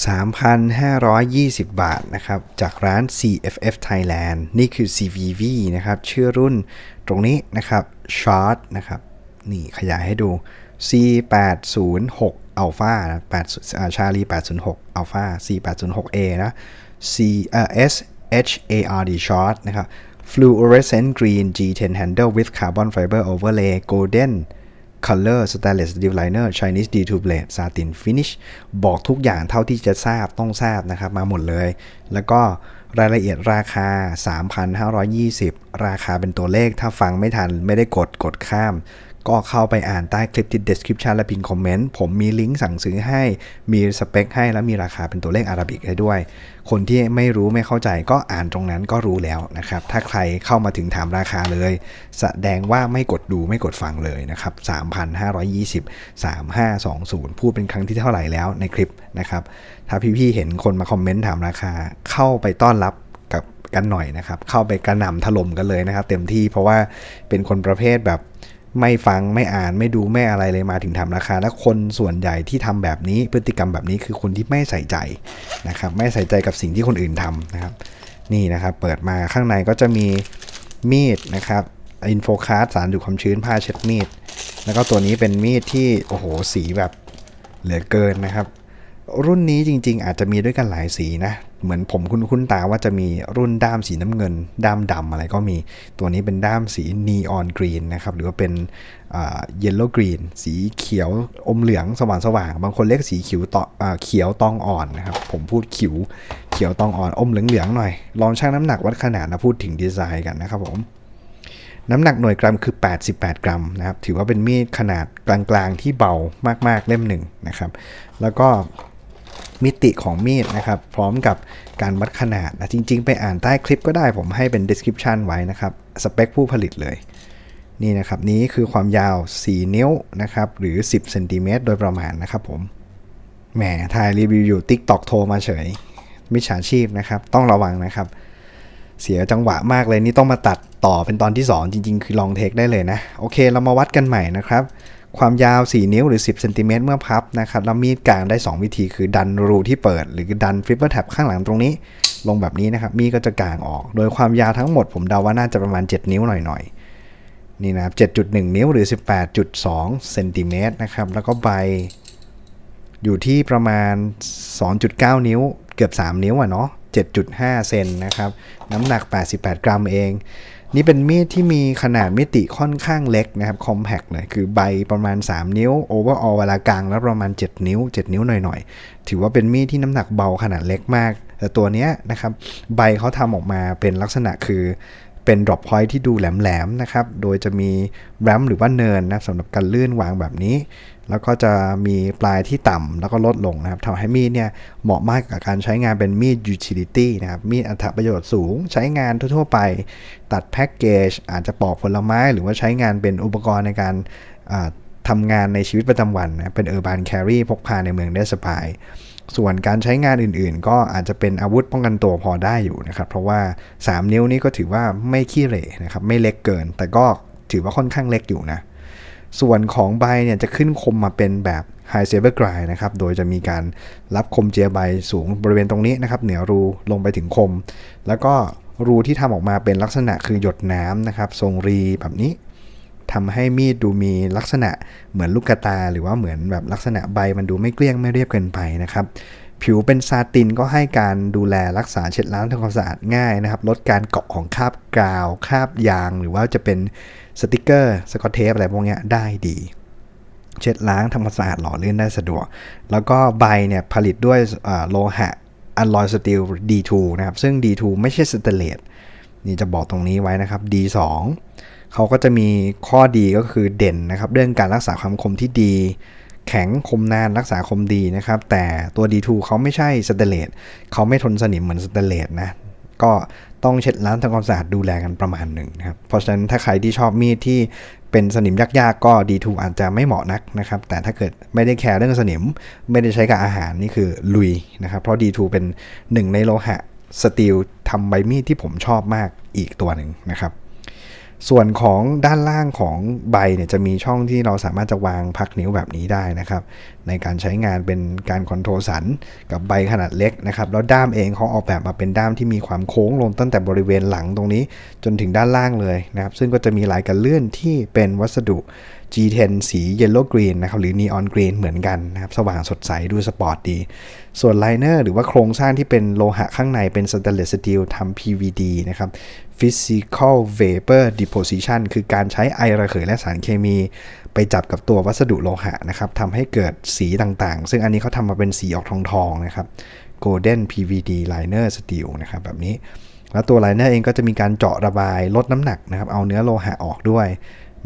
3,520 บาทนะครับจากร้าน CFF Thailand นี่คือ CVV นะครับชื่อรุ่นตรงนี้นะครับ Short นะครับนี่ขยายให้ดู C806 Alpha นะ8ะชาลี 806 Alpha C806A นะ C SHARD Short นะครับ Fluorescent Green G10 Handle with Carbon Fiber Overlay Golden Color Stainless Steel Liner Chinese D2 Blade Satin Finish บอกทุกอย่างเท่าที่จะทราบต้องทราบนะครับมาหมดเลย แล้วก็รายละเอียดราคา 3,520 ราคาเป็นตัวเลขถ้าฟังไม่ทันไม่ได้กดกดข้ามก็เข้าไปอ่านใต้คลิปที่ description และพิมพ์คอมเมนต์ผมมีลิงก์สั่งซื้อให้มีสเปคให้และมีราคาเป็นตัวเลขอารบิกให้ด้วย คนที่ไม่รู้ไม่เข้าใจก็อ่านตรงนั้นก็รู้แล้วนะครับ ถ้าใครเข้ามาถึงถามราคาเลย แสดงว่าไม่กดดูไม่กดฟังเลยนะครับ 3,520 3520 พูดเป็นครั้งที่เท่าไหร่แล้วในคลิปนะครับ ถ้าพี่ๆเห็นคนมาคอมเมนต์ถามราคาเข้าไปต้อนรับกับกันหน่อยนะครับเข้าไปกระหน่ำถล่มกันเลยนะครับ เต็มที่เพราะว่าเป็นคนประเภทแบบไม่ฟังไม่อ่านไม่ดูไม่อะไรเลยมาถึงทำราคา และคนส่วนใหญ่ที่ทำแบบนี้พฤติกรรมแบบนี้คือคนที่ไม่ใส่ใจนะครับ ไม่ใส่ใจกับสิ่งที่คนอื่นทำนะครับ นี่นะครับเปิดมาข้างในก็จะมี มีดนะครับอินโฟคาร์ดสารดูดความชื้นผ้าเช็ดมีด แล้วก็ตัวนี้เป็นมีดที่โอ้โหสีแบบเหลือเกินนะครับรุ่นนี้จริงๆ อาจจะมีด้วยกันหลายสีนะเหมือนผมคุ้นๆตาว่าจะมีรุ่นด้ามสีน้ำเงิน ด้ามดำอะไรก็มีตัวนี้เป็นด้ามสีนีออนกรีนนะครับหรือว่าเป็นเยลโล่กรีน สีเขียวอมเหลือง สว่างสว่าง บางคนเรียกสีเขียวตอเขียวตองอ่อนนะครับผมพูดขิวเขียวตองอ่อนอมเหลืองๆหน่อยลองชั่งน้ำหนักวัดขนาดนะพูดถึงดีไซน์กันนะครับผมน้ำหนักหน่วยกรัมคือ 88 กรัมนะครับถือว่าเป็นมีดขนาดกลางๆที่เบามากๆเล่มหนึ่งนะครับ แล้วก็มิติของมีดนะครับ พร้อมกับการวัดขนาดนะจริงๆ ไปอ่านใต้คลิปก็ได้ผมให้เป็น description ไว้นะครับ สเปคผู้ผลิตเลย นี่นะครับ นี้คือความยาว 4 นิ้วนะครับ หรือ 10 เซนติเมตรโดยประมาณนะครับผม แหมถ่ายรีวิวอยู่ TikTok โทรมาเฉย มิจฉาชีพนะครับ ต้องระวังนะครับ เสียจังหวะมากเลยนี่ต้องมาตัดต่อเป็นตอนที่ 2 จริงๆ คือลองเทคได้เลยนะ โอเค เรามาวัดกันใหม่นะครับความยาว 4 นิ้วหรือ 10เซนติเมตรเมื่อพับนะครับแล้วมีดกลางได้ 2 วิธีคือดันรูที่เปิด หรือดันฟิปเปอร์แท็บข้างหลังตรงนี้ลงแบบนี้นะครับมีดก็จะกลางออก โดยความยาวทั้งหมด ผมเดาว่าน่าจะประมาณ 7 นิ้วหน่อยๆ นี่นะครับ 7.1 นิ้วหรือ 18.2เซนติเมตรนะครับ แล้วก็ใบอยู่ที่ประมาณ 2.9 นิ้ว เกือบ 3 นิ้วอะเนาะ7.5เซนนะครับ น้ำหนัก 88 กรัมเอง นี่เป็นมีดที่มีขนาดมิติค่อนข้างเล็กนะครับ คอมแพกเลยคือใบประมาณ 3 นิ้วโอเวอร์ออเวลากลางแล้วประมาณ 7 นิ้ว 7 นิ้วหน่อยๆ ถือว่าเป็นมีดที่น้ำหนักเบาขนาดเล็กมาก แต่ตัวนี้นะครับ ใบเขาทำออกมาเป็นลักษณะคือเป็น drop point ที่ดูแหลมๆนะครับ โดยจะมีแรมหรือว่าเนินนะสำหรับการลื่นวางแบบนี้ แล้วก็จะมีปลายที่ต่ำแล้วก็ลดลงนะครับทำให้มีดเนี่ยเหมาะมากกับการใช้งานเป็นมีด utility นะครับ มีดอัตประโยชน์สูง ใช้งานทั่ว ๆไป ตัดแพ็กเกจอาจจะปอกผลไม้หรือว่าใช้งานเป็นอุปกรณ์ในการทำงานในชีวิตประจำวันนะเป็น urban carry พกพาในเมืองได้สบายส่วนการใช้งานอื่นๆ ก็อาจจะเป็นอาวุธป้องกันตัวพอได้อยู่นะครับ เพราะว่า 3 นิ้วนี้ก็ถือว่าไม่ขี้เหร่นะครับ ไม่เล็กเกิน แต่ก็ถือว่าค่อนข้างเล็กอยู่นะ ส่วนของใบเนี่ยจะขึ้นคมมาเป็นแบบไฮเซเบอร์กรายนะครับ โดยจะมีการรับคมเจียใบสูงบริเวณตรงนี้นะครับ เหนือรูลงไปถึงคม แล้วก็รูที่ทำออกมาเป็นลักษณะคือหยดน้ำนะครับ ทรงรีแบบนี้ทำให้มีดดูมีลักษณะเหมือนลูกตา หรือว่าเหมือนแบบลักษณะใบมันดูไม่เกลี้ยงไม่เรียบเกินไปนะครับผิวเป็นซาตินก็ให้การดูแลรักษาเช็ดล้างทำความสะอาดง่ายนะครับลดการเกาะของคราบกาวคราบยาง หรือว่าจะเป็นสติกเกอร์ สกอตเทปอะไรพวกนี้ได้ดี เช็ดล้างทำความสะอาดหล่อเลื่นได้สะดวก แล้วก็ใบเนี่ยผลิตด้วยโลหะอัลลอยสตีล D2 นะครับ ซึ่ง D2 ไม่ใช่สเตเลตนี่จะบอกตรงนี้ไว้นะครับ D2 เขาก็จะมีข้อดีก็คือเด่นนะครับ เรื่องการรักษาความคมที่ดี แข็งคมนานรักษาคมดีนะครับ แต่ตัว D2 เขาไม่ใช่สเตเลตเขาไม่ทนสนิมเหมือนสเตเลตนะก็ต้องเช็ดล้างทำความสะอาดดูแลกันประมาณหนึ่งนะครับเพราะฉะนั้นถ้าใครที่ชอบมีดที่เป็นสนิมยาก ๆ ก็ดีทูอาจจะไม่เหมาะนักนะครับ แต่ถ้าเกิดไม่ได้แคร์เรื่องสนิมไม่ได้ใช้กับอาหารนี่คือลุยนะครับเพราะดีทูเป็นหนึ่งในโลหะสตีลทำใบมีดที่ผมชอบมากอีกตัวหนึ่งนะครับส่วนของด้านล่างของใบเนี่ยจะมีช่องที่เราสามารถจะวางพักนิ้วแบบนี้ได้นะครับ ในการใช้งานเป็นการคอนโทรลสันกับใบขนาดเล็กนะครับแล้วด้ามเองเขาออกแบบมาเป็นด้ามที่มีความโค้งลงตั้งแต่บริเวณหลังตรงนี้ จนถึงด้านล่างเลยนะครับ ซึ่งก็จะมีลายกระเลื่อนที่เป็นวัสดุ G10 สี Yellow Green นะครับหรือ Neon Green เหมือนกันนะครับสว่างสดใสดูสปอร์ตดี ส่วนไลเนอร์หรือว่าโครงสร้างที่เป็นโลหะข้างในเป็น Stainless Steel ทำ PVD นะครับ Physical Vapor Deposition คือการใช้ไอระเหยและสารเคมีไปจับกับตัววัสดุโลหะนะครับทำให้เกิดสีต่างๆ ซึ่งอันนี้เขาทำมาเป็นสีออกทองๆนะครับ Golden PVD Liner Steel นะครับแบบนี้ แล้วตัวไลเนอร์เองก็จะมีการเจาะระบายลดน้ำหนักนะครับเอาเนื้อโลหะออกด้วย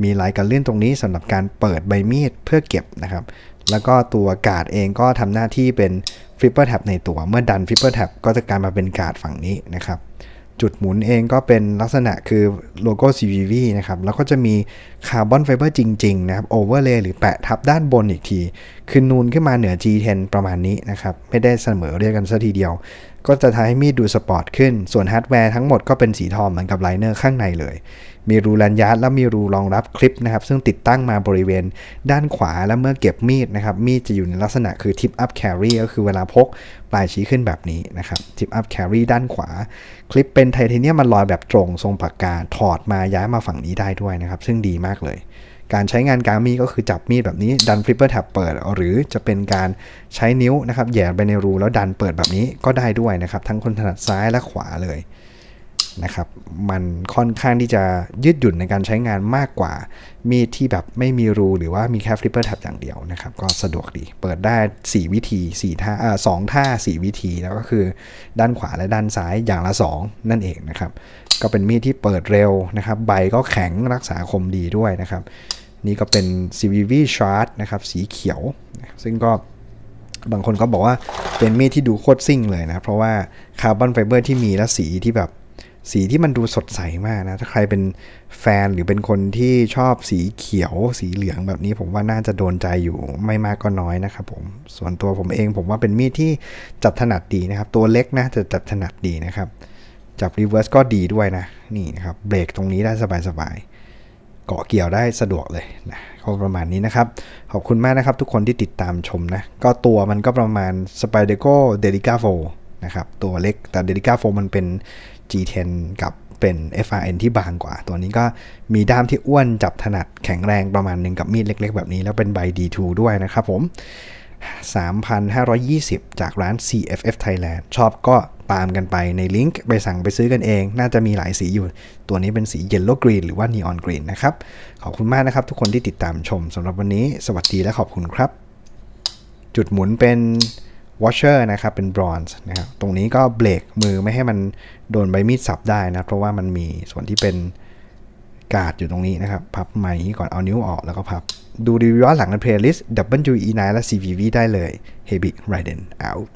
มีหลายกันเลื่อนตรงนี้สำหรับการเปิดใบมีดเพื่อเก็บนะครับ แล้วก็ตัวกาดเองก็ทำหน้าที่เป็นฟิปเปอร์แท็บในตัวเมื่อดันฟิปเปอร์แท็บก็จะกลายมาเป็นกาดฝั่งนี้นะครับ จุดหมุนเองก็เป็นลักษณะคือโลโก้ CVV นะครับ แล้วก็จะมีคาร์บอนไฟเบอร์จริงๆ นะครับโอเวอร์เลย์หรือแปะทับด้านบนอีกที คือนูนขึ้นมาเหนือ G10 ประมาณนี้นะครับ ไม่ได้เสมอเรียกกันซะทีเดียวก็จะทำให้มีดดูสปอร์ตขึ้น ส่วนฮาร์ดแวร์ทั้งหมดก็เป็นสีทองเหมือนกับไลเนอร์ข้างในเลย มีรูแลนยาร์ดและมีรูรองรับคลิปนะครับ ซึ่งติดตั้งมาบริเวณด้านขวาและเมื่อเก็บมีดนะครับ มีดจะอยู่ในลักษณะคือทิปอัพแครีก็คือเวลาพกปลายชี้ขึ้นแบบนี้นะครับ ทิปอัพแครีด้านขวา คลิปเป็นไทเทเนียมมันลอยแบบตรงทรงปากกา ถอดมาย้ายมาฝั่งนี้ได้ด้วยนะครับ ซึ่งดีมากเลยการใช้งานการมีก็คือจับมีดแบบนี้ดันฟลิปเปอร์แท็บเปิด หรือจะเป็นการใช้นิ้วนะครับแย่ไปในรูแล้วดันเปิดแบบนี้ก็ได้ด้วยนะครับทั้งคนถนัดซ้ายและขวาเลยนะครับมันค่อนข้างที่จะยืดหยุ่นในการใช้งานมากกว่ามีดที่แบบไม่มีรู หรือว่ามีแค่ฟลิปเปอร์แท็บอย่างเดียวนะครับ ก็สะดวกดีเปิดได้ 4 วิธี4ท่าสอ่าสท่า 4 วิธี แล้วก็คือ ด้านขวาและด้านซ้ายอย่างละ 2 นั่นเองนะครับก็เป็นมีดที่เปิดเร็วนะครับใบก็แข็งรักษาคมดีด้วยนะครับนี่ก็เป็น CVV c h a r t นะครับ สีเขียว ซึ่งก็บางคนก็บอกว่าเป็นมีดที่ดูโคตรซิ่งเลยนะ เพราะว่าคาร์บอนไฟเบอร์ที่มีและสีที่แบบสีที่มันดูสดใสมากนะ ถ้าใครเป็นแฟนหรือเป็นคนที่ชอบสีเขียว สีเหลืองแบบนี้ผมว่าน่าจะโดนใจอยู่ไม่มากก็น้อยนะครับผม ส่วนตัวผมเองผมว่าเป็นมีดที่จับถนัดดีนะครับ ตัวเล็กนะจะจับถนัดดีนะครับจับรีเวิร์สก็ดีด้วยนะนี่นะครับเบรกตรงนี้ได้สบายๆเกาะเกี่ยวได้สะดวกเลยนะก็ประมาณนี้นะครับขอบคุณมากนะครับ ทุกคนที่ติดตามชมนะก็ตัวมันก็ประมาณ s p i d e c o d e l i c a 4นะครับตัวเล็กแต่ d e l i c a 4มันเป็น G10 กับเป็น FRN ที่บางกว่า ตัวนี้ก็มีด้ามที่อ้วนจับถนัดแข็งแรงประมาณหนึ่งกับมีดเล็ก ๆ แบบนี้แล้วเป็นใบ D2 ด้วยนะครับผม 3,520 จากร้าน CFF Thailand ชอบก็ตามกันไปในลิงก์ไปสั่งไปซื้อกันเอง น่าจะมีหลายสีอยู่ ตัวนี้เป็นสีเยลโล่กรีนหรือว่านีออนกรีนนะครับขอบคุณมากนะครับทุกคนที่ติดตามชมสำหรับวันนี้สวัสดีและขอบคุณครับ จุดหมุนเป็นวอชเชอร์นะครับ เป็นบรอนซ์นะครับตรงนี้ก็เบรกมือไม่ให้มันโดนใบมีดสับได้นะ เพราะว่ามันมีส่วนที่เป็นกาดอยู่ตรงนี้นะครับพับไม้ก่อนเอานิ้วออกแล้วก็พับดูรีวิวหลังในเพลย์ลิสต์ WE9 และ CVV ได้เลย h e b i t Raiden out